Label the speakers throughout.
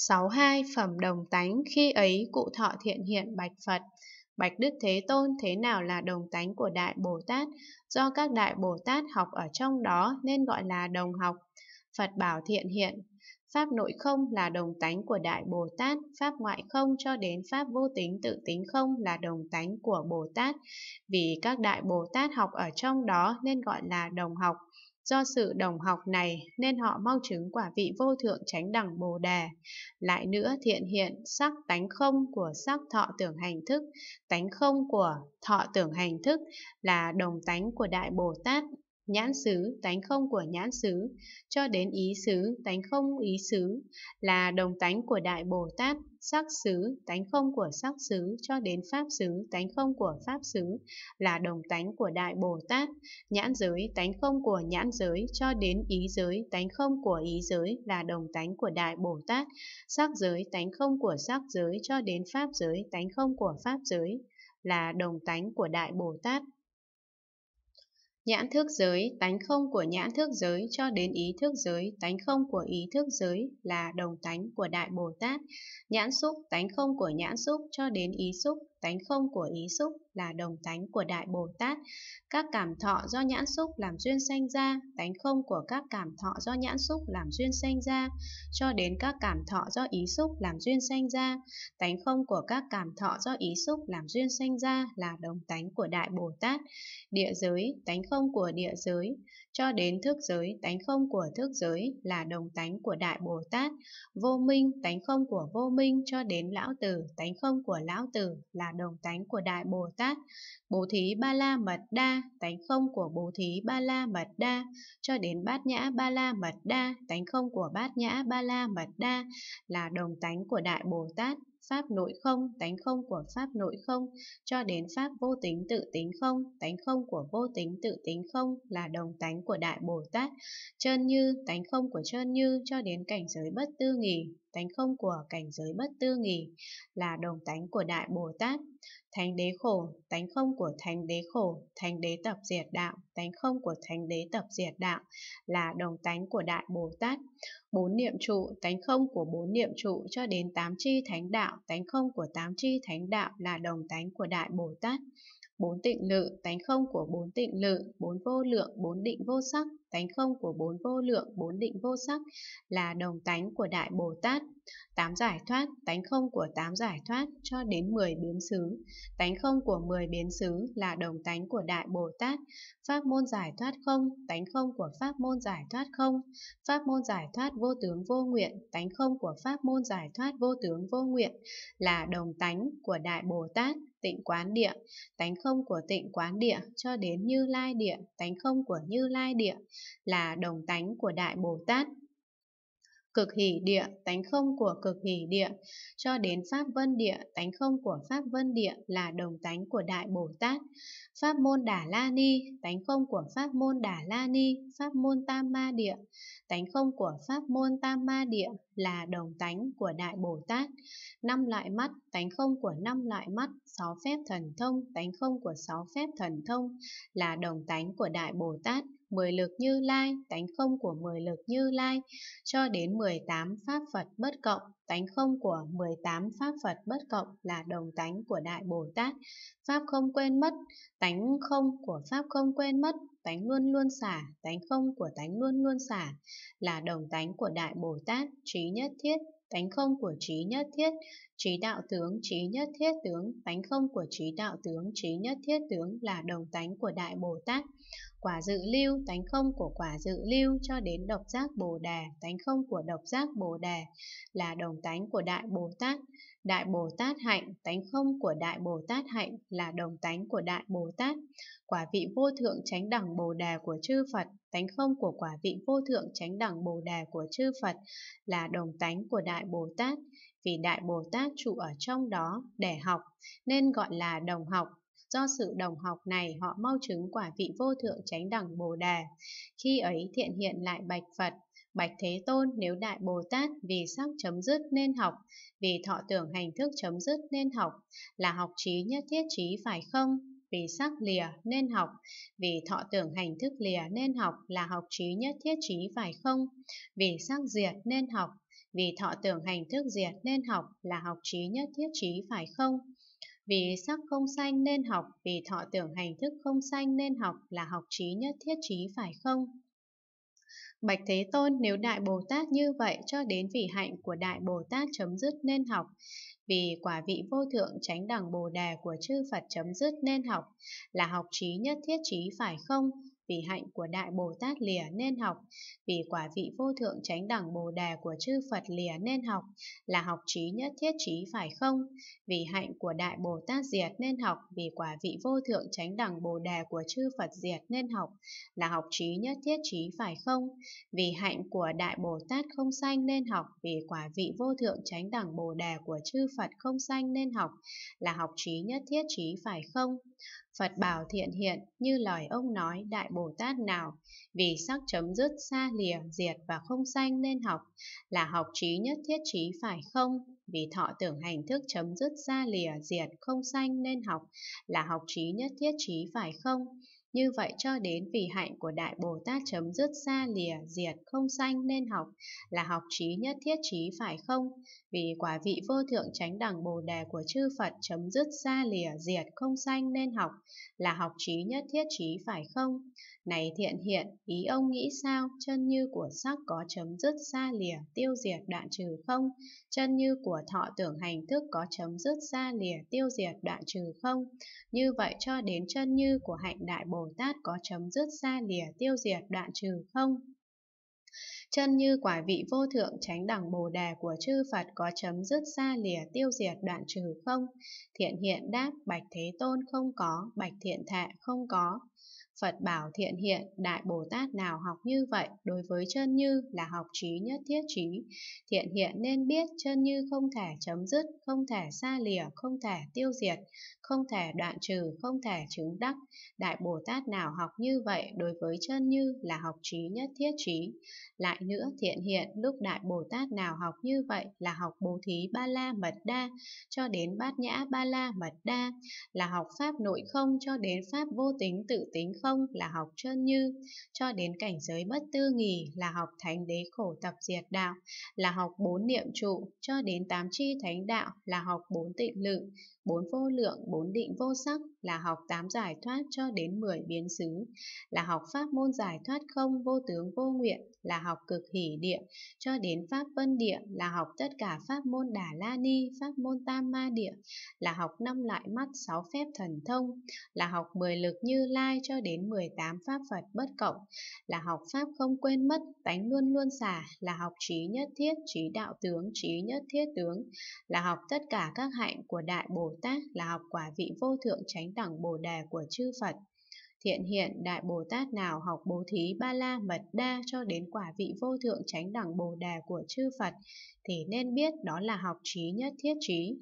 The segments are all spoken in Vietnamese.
Speaker 1: 62 phẩm đồng tánh, khi ấy cụ thọ thiện hiện bạch Phật. Bạch Đức Thế Tôn thế nào là đồng tánh của Đại Bồ Tát? Do các Đại Bồ Tát học ở trong đó nên gọi là đồng học. Phật bảo thiện hiện, Pháp nội không là đồng tánh của Đại Bồ Tát, Pháp ngoại không cho đến Pháp vô tính tự tính không là đồng tánh của Bồ Tát. Vì các Đại Bồ Tát học ở trong đó nên gọi là đồng học. Do sự đồng học này nên họ mau chứng quả vị vô thượng chánh đẳng bồ đề. Lại nữa thiện hiện sắc tánh không của sắc thọ tưởng hành thức, tánh không của thọ tưởng hành thức là đồng tánh của Đại Bồ Tát nhãn xứ, tánh không của nhãn xứ, cho đến ý xứ, tánh không ý xứ, là đồng tánh của Đại Bồ Tát, sắc xứ, tánh không của sắc xứ, cho đến pháp xứ, tánh không của pháp xứ, là đồng tánh của Đại Bồ Tát, nhãn giới, tánh không của nhãn giới, cho đến ý giới, tánh không của ý giới, là đồng tánh của Đại Bồ Tát, sắc giới, tánh không của sắc giới, cho đến pháp giới, tánh không của pháp giới, là đồng tánh của Đại Bồ Tát. Nhãn thức giới, tánh không của nhãn thức giới cho đến ý thức giới, tánh không của ý thức giới là đồng tánh của Đại Bồ Tát. Nhãn xúc, tánh không của nhãn xúc cho đến ý xúc tánh không của ý xúc là đồng tánh của Đại Bồ Tát. Các cảm thọ do nhãn xúc làm duyên sanh ra, tánh không của các cảm thọ do nhãn xúc làm duyên sanh ra, cho đến các cảm thọ do ý xúc làm duyên sanh ra, tánh không của các cảm thọ do ý xúc làm duyên sanh ra là đồng tánh của Đại Bồ Tát. Địa giới, tánh không của địa giới, cho đến thức giới, tánh không của thức giới là đồng tánh của Đại Bồ Tát, vô minh, tánh không của vô minh cho đến lão tử, tánh không của lão tử là đồng tánh của Đại Bồ Tát, bố thí ba la mật đa, tánh không của bố thí ba la mật đa cho đến bát nhã ba la mật đa, tánh không của bát nhã ba la mật đa là đồng tánh của Đại Bồ Tát, pháp nội không, tánh không của pháp nội không, cho đến pháp vô tính tự tính không, tánh không của vô tính tự tính không là đồng tánh của Đại Bồ Tát, chân như, tánh không của chân như cho đến cảnh giới bất tư nghỉ, Tánh không của cảnh giới bất tư nghỉ là đồng tánh của Đại Bồ Tát. Thánh đế khổ, tánh không của thánh đế khổ, thánh đế tập diệt đạo, tánh không của thánh đế tập diệt đạo là đồng tánh của Đại Bồ Tát. Bốn niệm trụ, tánh không của bốn niệm trụ cho đến tám chi thánh đạo, tánh không của tám chi thánh đạo là đồng tánh của Đại Bồ Tát bốn tịnh lự, tánh không của bốn tịnh lự, bốn vô lượng, bốn định vô sắc, tánh không của bốn vô lượng, bốn định vô sắc là đồng tánh của Đại Bồ Tát, tám giải thoát, tánh không của tám giải thoát cho đến 10 biến xứ, tánh không của 10 biến xứ là đồng tánh của Đại Bồ Tát, pháp môn giải thoát không, tánh không của pháp môn giải thoát không, pháp môn giải thoát vô tướng vô nguyện, tánh không của pháp môn giải thoát vô tướng vô nguyện là đồng tánh của Đại Bồ Tát, tịnh quán địa, tánh không của tịnh quán địa cho đến như lai địa, tánh không của như lai địa là đồng tánh của Đại Bồ Tát. Cực hỷ địa, tánh không của cực hỷ địa, cho đến Pháp Vân địa, tánh không của Pháp Vân địa là đồng tánh của Đại Bồ Tát. Pháp môn Đà La Ni, tánh không của Pháp môn Đà La Ni, Pháp môn Tam Ma địa, tánh không của Pháp môn Tam Ma địa là đồng tánh của Đại Bồ Tát. Năm loại mắt, tánh không của năm loại mắt, sáu phép thần thông, tánh không của sáu phép thần thông là đồng tánh của Đại Bồ Tát mười lực như lai, tánh không của mười lực như lai, cho đến 18 pháp Phật bất cộng, tánh không của 18 pháp Phật bất cộng là đồng tánh của Đại Bồ Tát, pháp không quên mất, tánh không của pháp không quên mất, tánh luôn luôn xả, tánh không của tánh luôn luôn xả là đồng tánh của Đại Bồ Tát, trí nhất thiết, tánh không của trí nhất thiết Trí đạo tướng, trí nhất thiết tướng, tánh không của trí đạo tướng, trí nhất thiết tướng là đồng tánh của Đại Bồ Tát. Quả dự lưu, tánh không của quả dự lưu cho đến độc giác Bồ đề tánh không của độc giác Bồ đề là đồng tánh của Đại Bồ Tát. Đại Bồ Tát hạnh, tánh không của Đại Bồ Tát hạnh là đồng tánh của Đại Bồ Tát. Quả vị vô thượng chánh đẳng Bồ đề của chư Phật, tánh không của quả vị vô thượng chánh đẳng Bồ đề của chư Phật là đồng tánh của Đại Bồ Tát vì Đại Bồ Tát trụ ở trong đó để học, nên gọi là đồng học. Do sự đồng học này họ mau chứng quả vị vô thượng chánh đẳng Bồ đề Khi ấy thiện hiện lại bạch Phật, Bạch Thế Tôn nếu Đại Bồ Tát vì sắc chấm dứt nên học, vì thọ tưởng hành thức chấm dứt nên học, là học trí nhất thiết trí phải không? Vì sắc lìa nên học, vì thọ tưởng hành thức lìa nên học là học trí nhất thiết trí phải không? Vì sắc diệt nên học, vì thọ tưởng hành thức diệt nên học là học trí nhất thiết trí phải không? Vì sắc không sanh nên học, vì thọ tưởng hành thức không sanh nên học là học trí nhất thiết trí phải không? Bạch Thế Tôn nếu Đại Bồ Tát như vậy cho đến vị hạnh của Đại Bồ Tát chấm dứt nên học, vì quả vị vô thượng tránh đẳng bồ đề của chư Phật chấm dứt nên học, là học trí nhất thiết trí phải không? vì hạnh của Đại Bồ Tát lìa nên học, vì quả vị vô thượng chánh đẳng Bồ Đề của chư Phật lìa nên học, là học trí nhất thiết trí phải không? Vì hạnh của Đại Bồ Tát diệt nên học, vì quả vị vô thượng chánh đẳng Bồ Đề của chư Phật diệt nên học, là học trí nhất thiết trí phải không? Vì hạnh của Đại Bồ Tát không sanh nên học, vì quả vị vô thượng chánh đẳng Bồ Đề của chư Phật không sanh nên học, là học trí nhất thiết trí phải không? Phật bảo thiện hiện như lời ông nói Đại Bồ Tát nào, vì sắc chấm dứt xa lìa, diệt và không sanh nên học, là học trí nhất thiết trí phải không? Vì thọ tưởng hành thức chấm dứt xa lìa, diệt, không sanh nên học, là học trí nhất thiết trí phải không? Như vậy cho đến vì hạnh của Đại Bồ Tát chấm dứt xa lìa diệt không sanh nên học là học trí nhất thiết trí phải không? Vì quả vị vô thượng tránh đẳng Bồ Đề của chư Phật chấm dứt xa lìa diệt không sanh nên học là học trí nhất thiết trí phải không? Này thiện hiện, ý ông nghĩ sao? Chân như của sắc có chấm dứt xa lìa tiêu diệt đoạn trừ không? Chân như của thọ tưởng hành thức có chấm dứt xa lìa tiêu diệt đoạn trừ không? Như vậy cho đến chân như của hạnh Đại Bồ Bồ Tát có chấm dứt xa lìa tiêu diệt đoạn trừ không? Chân như quả vị vô thượng tránh đẳng bồ đề của chư Phật có chấm dứt xa lìa tiêu diệt đoạn trừ không? Thiện hiện đáp bạch thế tôn không có, bạch thiện thệ không có. Phật bảo thiện hiện, Đại Bồ Tát nào học như vậy, đối với chân như là học trí nhất thiết trí. Thiện hiện nên biết chân như không thể chấm dứt, không thể xa lìa, không thể tiêu diệt, không thể đoạn trừ, không thể chứng đắc. Đại Bồ Tát nào học như vậy, đối với chân như là học trí nhất thiết trí. Lại nữa, thiện hiện lúc Đại Bồ Tát nào học như vậy là học bố thí ba la mật đa, cho đến bát nhã ba la mật đa, là học pháp nội không cho đến pháp vô tính tự tính không không là học trơn như, cho đến cảnh giới bất tư nghỉ là học thánh đế khổ tập diệt đạo, là học bốn niệm trụ, cho đến tám chi thánh đạo là học bốn tịnh lự, bốn vô lượng, bốn định vô sắc, là học tám giải thoát cho đến 10 biến xứ, là học pháp môn giải thoát không vô tướng vô nguyện, là học cực hỷ địa, cho đến pháp vân địa, là học tất cả pháp môn đà la ni, pháp môn tam ma địa, là học năm loại mắt sáu phép thần thông, là học 10 lực như lai cho đến 18 pháp Phật bất cộng, là học pháp không quên mất, tánh luôn luôn xả, là học trí nhất thiết, trí đạo tướng, trí nhất thiết tướng, là học tất cả các hạnh của Đại Bồ Tát, là học quả vị vô thượng chánh chánh đẳng Bồ Đề của chư Phật. Thiện hiện Đại Bồ Tát nào học bố thí ba la mật đa cho đến quả vị vô thượng chánh đẳng Bồ Đề của chư Phật thì nên biết đó là học trí nhất thiết trí.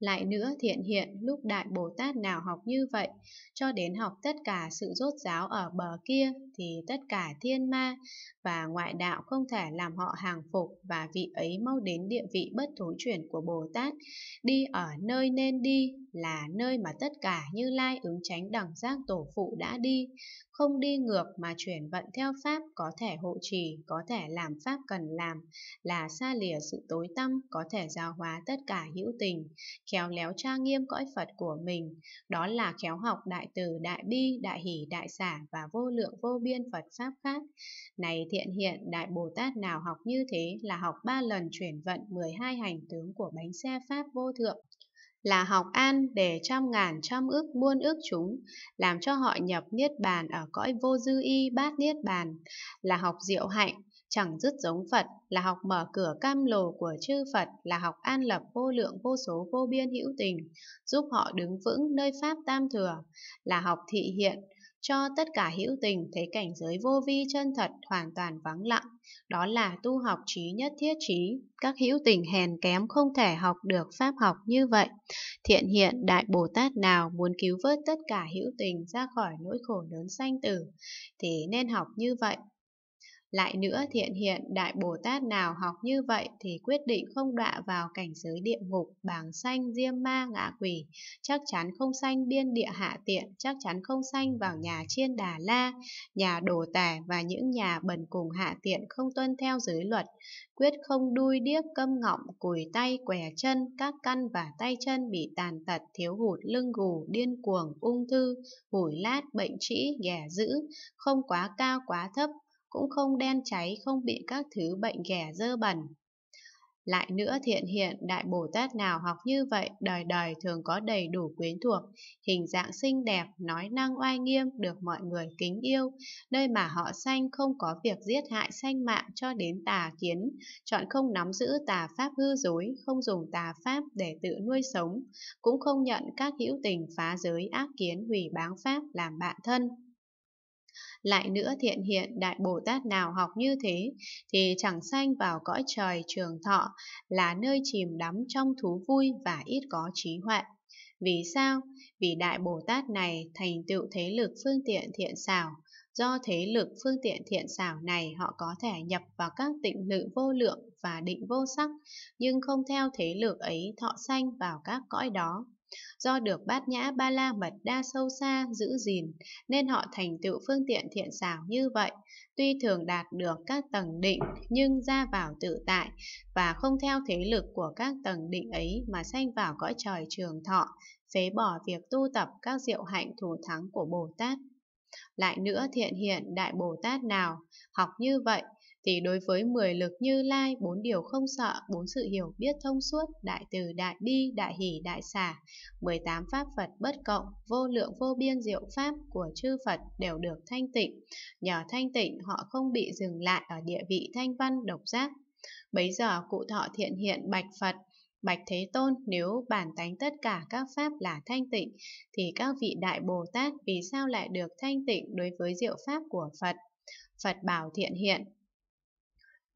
Speaker 1: Lại nữa thiện hiện lúc Đại Bồ Tát nào học như vậy, cho đến học tất cả sự rốt giáo ở bờ kia thì tất cả thiên ma và ngoại đạo không thể làm họ hàng phục và vị ấy mau đến địa vị bất thối chuyển của Bồ Tát, đi ở nơi nên đi là nơi mà tất cả như lai ứng tránh đẳng giác tổ phụ đã đi, không đi ngược mà chuyển vận theo pháp có thể hộ trì, có thể làm pháp cần làm, là xa lìa sự tối tâm có thể giao hóa tất cả hữu tình khéo léo tra nghiêm cõi Phật của mình, đó là khéo học đại từ, đại bi, đại hỷ, đại xả và vô lượng vô biên Phật Pháp khác. Này thiện hiện, Đại Bồ Tát nào học như thế là học ba lần chuyển vận 12 hành tướng của bánh xe Pháp vô thượng là học an để trăm ngàn trăm ước muôn ước chúng, làm cho họ nhập niết bàn ở cõi vô dư y bát niết bàn, là học diệu hạnh chẳng dứt giống Phật là học mở cửa cam lồ của chư Phật là học an lập vô lượng vô số vô biên hữu tình, giúp họ đứng vững nơi Pháp Tam Thừa, là học thị hiện, cho tất cả hữu tình thấy cảnh giới vô vi chân thật hoàn toàn vắng lặng, đó là tu học trí nhất thiết trí. Các hữu tình hèn kém không thể học được pháp học như vậy. Thiện hiện Đại Bồ Tát nào muốn cứu vớt tất cả hữu tình ra khỏi nỗi khổ lớn sanh tử, thì nên học như vậy. Lại nữa thiện hiện Đại Bồ Tát nào học như vậy thì quyết định không đọa vào cảnh giới địa ngục, bảng xanh, diêm ma, ngạ quỷ, chắc chắn không sanh biên địa hạ tiện, chắc chắn không sanh vào nhà chiên đà la, nhà đồ tẻ và những nhà bần cùng hạ tiện không tuân theo giới luật, quyết không đuôi điếc câm ngọng, cùi tay, què chân, các căn và tay chân bị tàn tật, thiếu hụt lưng gù, điên cuồng, ung thư, hủi lát, bệnh trĩ, ghẻ dữ, không quá cao quá thấp, cũng không đen cháy, không bị các thứ bệnh ghẻ dơ bẩn. Lại nữa thiện hiện đại Bồ Tát nào học như vậy, đời đời thường có đầy đủ quyến thuộc, hình dạng xinh đẹp, nói năng oai nghiêm, được mọi người kính yêu, nơi mà họ sanh không có việc giết hại sanh mạng cho đến tà kiến, chọn không nắm giữ tà pháp hư dối, không dùng tà pháp để tự nuôi sống, cũng không nhận các hữu tình phá giới ác kiến hủy báng pháp làm bạn thân lại nữa thiện hiện đại Bồ Tát nào học như thế, thì chẳng sanh vào cõi trời trường thọ, là nơi chìm đắm trong thú vui và ít có trí huệ. Vì sao? Vì Đại Bồ Tát này thành tựu thế lực phương tiện thiện xảo. Do thế lực phương tiện thiện xảo này họ có thể nhập vào các tịnh lự vô lượng và định vô sắc, nhưng không theo thế lực ấy thọ sanh vào các cõi đó. Do được bát nhã ba la mật đa sâu xa giữ gìn nên họ thành tựu phương tiện thiện xảo như vậy. Tuy thường đạt được các tầng định nhưng ra vào tự tại và không theo thế lực của các tầng định ấy mà sanh vào cõi trời trường thọ, phế bỏ việc tu tập các diệu hạnh thù thắng của Bồ Tát. Lại nữa thiện hiện Đại Bồ Tát nào, học như vậy thì đối với 10 lực như lai, bốn điều không sợ, bốn sự hiểu biết thông suốt, đại từ đại bi, đại hỷ đại xả, 18 pháp Phật bất cộng, vô lượng vô biên diệu pháp của chư Phật đều được thanh tịnh. Nhờ thanh tịnh họ không bị dừng lại ở địa vị thanh văn độc giác. Bấy giờ cụ thọ thiện hiện bạch Phật, Bạch Thế Tôn, nếu bản tánh tất cả các pháp là thanh tịnh, thì các vị Đại Bồ Tát vì sao lại được thanh tịnh đối với diệu pháp của Phật? Phật bảo thiện hiện,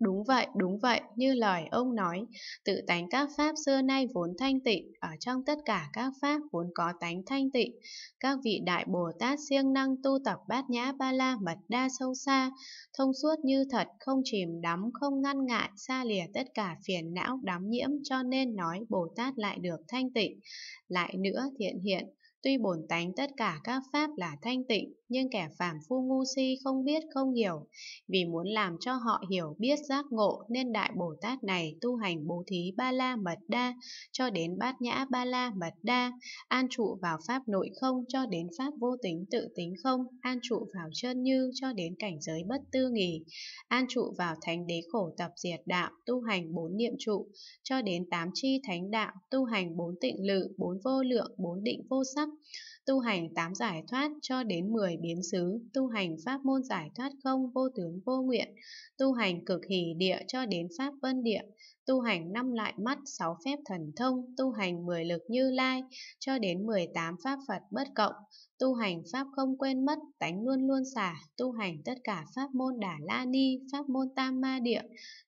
Speaker 1: Đúng vậy, đúng vậy, như lời ông nói, tự tánh các pháp xưa nay vốn thanh tịnh, ở trong tất cả các pháp vốn có tánh thanh tịnh. Các vị Đại Bồ Tát siêng năng tu tập bát nhã ba la mật đa sâu xa, thông suốt như thật, không chìm đắm, không ngăn ngại, xa lìa tất cả phiền não đắm nhiễm, cho nên nói Bồ Tát lại được thanh tịnh. Lại nữa thiện hiện, tuy bổn tánh tất cả các pháp là thanh tịnh, nhưng kẻ phàm phu ngu si không biết không hiểu. Vì muốn làm cho họ hiểu biết giác ngộ nên Đại Bồ Tát này tu hành bố thí ba la mật đa cho đến bát nhã ba la mật đa, an trụ vào pháp nội không cho đến pháp vô tính tự tính không, an trụ vào chân như cho đến cảnh giới bất tư nghỉ, an trụ vào thánh đế khổ tập diệt đạo tu hành bốn niệm trụ cho đến tám chi thánh đạo tu hành bốn tịnh lự, bốn vô lượng, bốn định vô sắc tu hành tám giải thoát cho đến 10 biến xứ, tu hành pháp môn giải thoát không vô tướng vô nguyện, tu hành cực hỷ địa cho đến pháp vân địa, tu hành năm lại mắt, sáu phép thần thông, tu hành 10 lực như lai cho đến 18 pháp Phật bất cộng, Tu hành Pháp không quên mất, tánh luôn luôn xả, tu hành tất cả pháp môn đà la ni, pháp môn tam ma địa,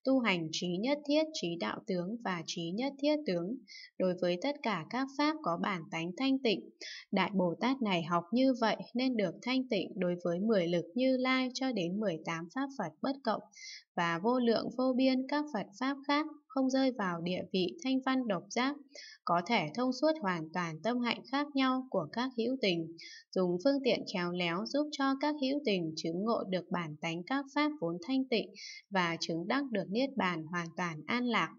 Speaker 1: tu hành trí nhất thiết, trí đạo tướng và trí nhất thiết tướng. Đối với tất cả các pháp có bản tánh thanh tịnh, Đại Bồ Tát này học như vậy nên được thanh tịnh đối với 10 lực như lai cho đến 18 pháp Phật bất cộng và vô lượng vô biên các Phật pháp khác không rơi vào địa vị thanh văn độc giác, có thể thông suốt hoàn toàn tâm hạnh khác nhau của các hữu tình, dùng phương tiện khéo léo giúp cho các hữu tình chứng ngộ được bản tánh các pháp vốn thanh tịnh và chứng đắc được niết bàn hoàn toàn an lạc.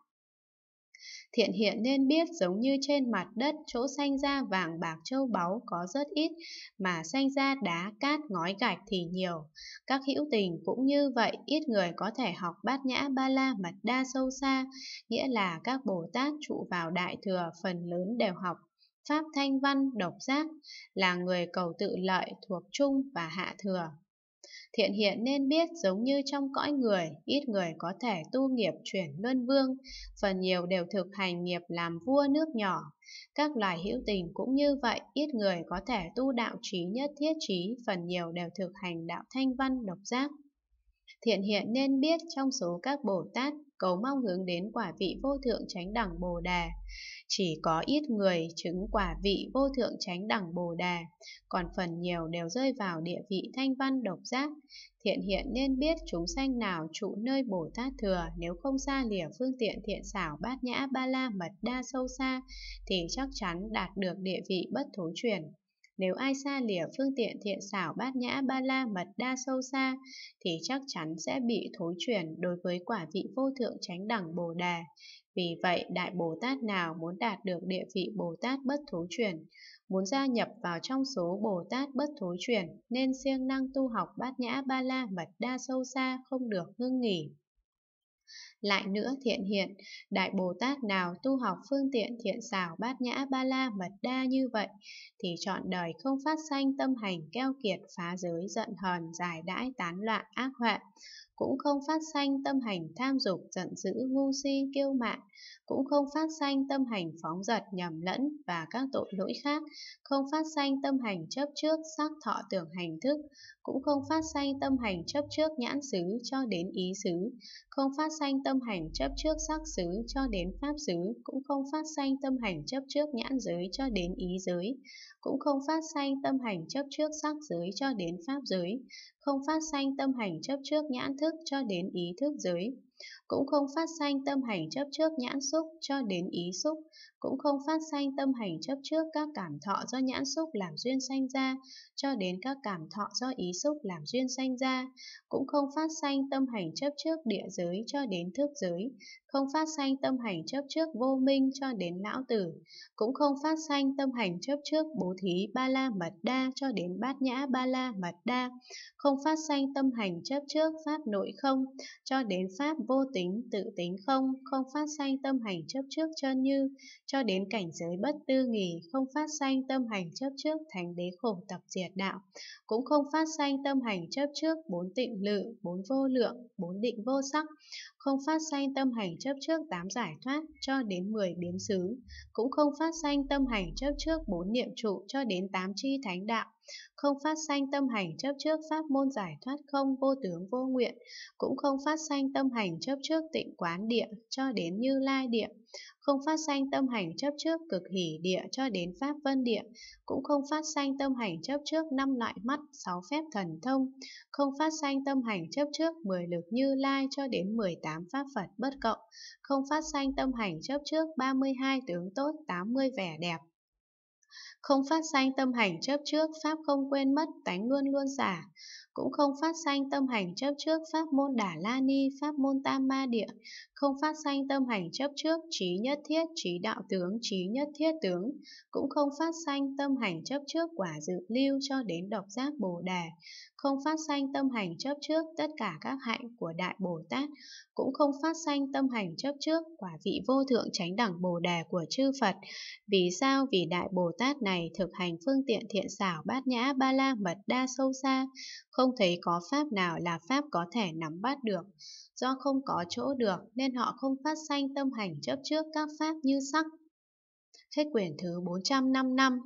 Speaker 1: Thiện hiện nên biết giống như trên mặt đất chỗ sanh ra vàng bạc châu báu có rất ít mà sanh ra đá cát ngói gạch thì nhiều. Các hữu tình cũng như vậy ít người có thể học bát nhã ba la mật đa sâu xa, nghĩa là các Bồ Tát trụ vào Đại Thừa phần lớn đều học Pháp Thanh Văn độc giác là người cầu tự lợi thuộc trung và hạ thừa. Thiện hiện nên biết giống như trong cõi người, ít người có thể tu nghiệp chuyển luân vương, phần nhiều đều thực hành nghiệp làm vua nước nhỏ. Các loài hữu tình cũng như vậy, ít người có thể tu đạo trí nhất thiết trí, phần nhiều đều thực hành đạo thanh văn độc giác. Thiện hiện nên biết trong số các Bồ Tát cầu mong hướng đến quả vị vô thượng chánh đẳng Bồ đề Chỉ có ít người chứng quả vị vô thượng chánh đẳng Bồ đề còn phần nhiều đều rơi vào địa vị thanh văn độc giác. Thiện hiện nên biết chúng sanh nào trụ nơi Bồ Tát Thừa nếu không xa lìa phương tiện thiện xảo bát nhã ba la mật đa sâu xa thì chắc chắn đạt được địa vị bất thối chuyển. Nếu ai xa lìa phương tiện thiện xảo bát nhã ba la mật đa sâu xa, thì chắc chắn sẽ bị thối chuyển đối với quả vị vô thượng chánh đẳng Bồ đề. Vì vậy, Đại Bồ Tát nào muốn đạt được địa vị Bồ Tát bất thối chuyển, muốn gia nhập vào trong số Bồ Tát bất thối chuyển, nên siêng năng tu học bát nhã ba la mật đa sâu xa không được ngưng nghỉ. Lại nữa thiện hiện, Đại Bồ Tát nào tu học phương tiện thiện xảo bát nhã ba la mật đa như vậy, thì chọn đời không phát sanh tâm hành keo kiệt phá giới giận hờn, giải đãi tán loạn ác huệ cũng không phát sanh tâm hành tham dục giận dữ ngu si kiêu mạn cũng không phát sanh tâm hành phóng dật nhầm lẫn và các tội lỗi khác không phát sanh tâm hành chấp trước sắc thọ tưởng hành thức cũng không phát sanh tâm hành chấp trước nhãn xứ cho đến ý xứ không phát sanh tâm hành chấp trước sắc xứ cho đến pháp xứ cũng không phát sanh tâm hành chấp trước nhãn giới cho đến ý giới cũng không phát sanh tâm hành chấp trước sắc giới cho đến pháp giới không phát sanh tâm hành chấp trước nhãn thức thức cho đến ý thức giới cũng không phát sanh tâm hành chấp trước nhãn xúc cho đến ý xúc, cũng không phát sanh tâm hành chấp trước các cảm thọ do nhãn xúc làm duyên sanh ra cho đến các cảm thọ do ý xúc làm duyên sanh ra, cũng không phát sanh tâm hành chấp trước địa giới cho đến thước giới, không phát sanh tâm hành chấp trước vô minh cho đến lão tử, cũng không phát sanh tâm hành chấp trước bố thí ba la mật đa cho đến bát nhã ba la mật đa, không phát sanh tâm hành chấp trước pháp nội không cho đến pháp vô tính tự tính không, không phát sanh tâm hành chấp trước chân như, cho đến cảnh giới bất tư nghỉ, không phát sanh tâm hành chấp trước thành đế khổ tập diệt đạo, cũng không phát sanh tâm hành chấp trước bốn tịnh lự, bốn vô lượng, bốn định vô sắc, không phát sanh tâm hành chấp trước tám giải thoát cho đến mười biến xứ, cũng không phát sanh tâm hành chấp trước bốn niệm trụ cho đến tám chi thánh đạo, không phát sanh tâm hành chấp trước pháp môn giải thoát không vô tướng vô nguyện, cũng không phát sanh tâm hành chấp trước tịnh quán địa cho đến như lai địa, không phát sanh tâm hành chấp trước cực hỷ địa cho đến pháp vân địa, cũng không phát sanh tâm hành chấp trước năm loại mắt, sáu phép thần thông, không phát sanh tâm hành chấp trước mười lực như lai cho đến mười tám pháp Phật bất cộng, không phát sanh tâm hành chấp trước ba mươi hai tướng tốt tám mươi vẻ đẹp, không phát sanh tâm hành chấp trước, Pháp không quên mất, tánh luôn luôn giả. Cũng không phát sanh tâm hành chấp trước, Pháp môn Đà la ni, Pháp môn tam ma địa không phát sanh tâm hành chấp trước trí nhất thiết trí đạo tướng trí nhất thiết tướng cũng không phát sanh tâm hành chấp trước quả dự lưu cho đến độc giác bồ đề không phát sanh tâm hành chấp trước tất cả các hạnh của đại bồ tát cũng không phát sanh tâm hành chấp trước quả vị vô thượng chánh đẳng bồ đề của chư phật vì sao vì đại bồ tát này thực hành phương tiện thiện xảo bát nhã ba la mật đa sâu xa không thấy có pháp nào là pháp có thể nắm bắt được Do không có chỗ được nên họ không phát sanh tâm hành chấp trước các pháp như sắc. Hết quyển thứ 455